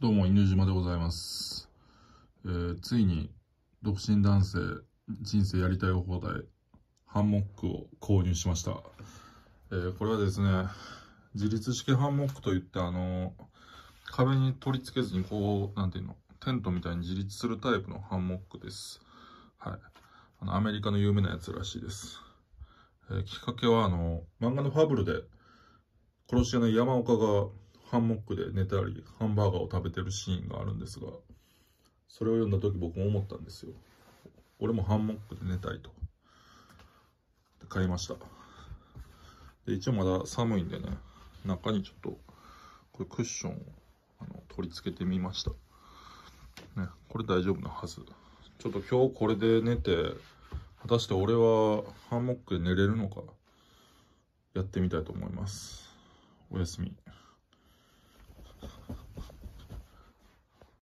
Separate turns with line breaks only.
どうも、犬島でございます。えー、ついに、独身男性、人生やりたい放題、ハンモックを購入しました。えー、これはですね、自立式ハンモックといって、あのー、壁に取り付けずに、こう、なんていうの、テントみたいに自立するタイプのハンモックです。はい。あの、アメリカの有名なやつらしいです。えきっかけは、あの漫画のファブルで、殺し屋の山岡が、ハンモックで寝たり、ハンバーガーを食べてるシーンがあるんですが、それを読んだ時僕も思ったんですよ。俺もハンモックで寝たいと。買いました。で、一応まだ寒いんでね、中にちょっと、これクッションをあの取り付けてみました。ね、これ大丈夫なはず。ちょっと今日これで寝て、果たして俺はハンモックで寝れるのか、やってみたいと思います。おやすみ。